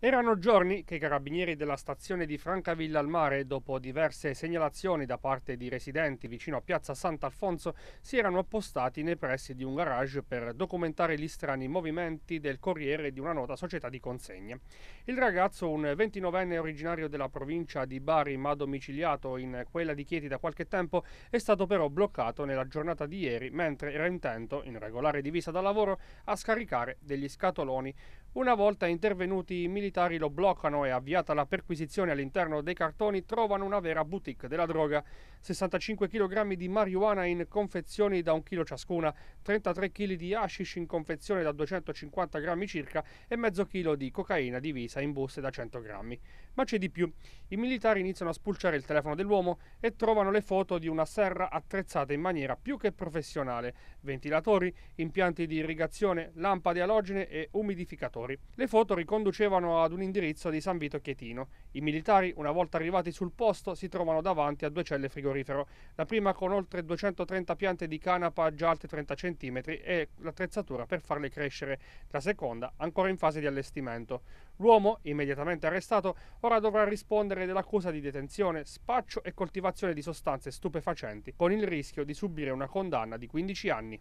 Erano giorni che i carabinieri della stazione di Francavilla al Mare, dopo diverse segnalazioni da parte di residenti vicino a Piazza Sant'Alfonso, si erano appostati nei pressi di un garage per documentare gli strani movimenti del corriere di una nota società di consegne. Il ragazzo, un 29enne originario della provincia di Bari, ma domiciliato in quella di Chieti da qualche tempo, è stato però bloccato nella giornata di ieri mentre era intento, in regolare divisa da lavoro, a scaricare degli scatoloni. Una volta intervenuti i militari lo bloccano e avviata la perquisizione all'interno dei cartoni trovano una vera boutique della droga. 65 kg di marijuana in confezioni da un chilo ciascuna, 33 kg di hashish in confezione da 250 grammi circa e mezzo chilo di cocaina divisa in buste da 100 grammi. Ma c'è di più. I militari iniziano a spulciare il telefono dell'uomo e trovano le foto di una serra attrezzata in maniera più che professionale, ventilatori, impianti di irrigazione, lampade alogene e umidificatori lavoratori. Le foto riconducevano ad un indirizzo di San Vito Chietino. I militari, una volta arrivati sul posto, si trovano davanti a due celle frigorifero, la prima con oltre 230 piante di canapa già alte 30 cm e l'attrezzatura per farle crescere, la seconda ancora in fase di allestimento. L'uomo, immediatamente arrestato, ora dovrà rispondere dell'accusa di detenzione, spaccio e coltivazione di sostanze stupefacenti, con il rischio di subire una condanna di 15 anni.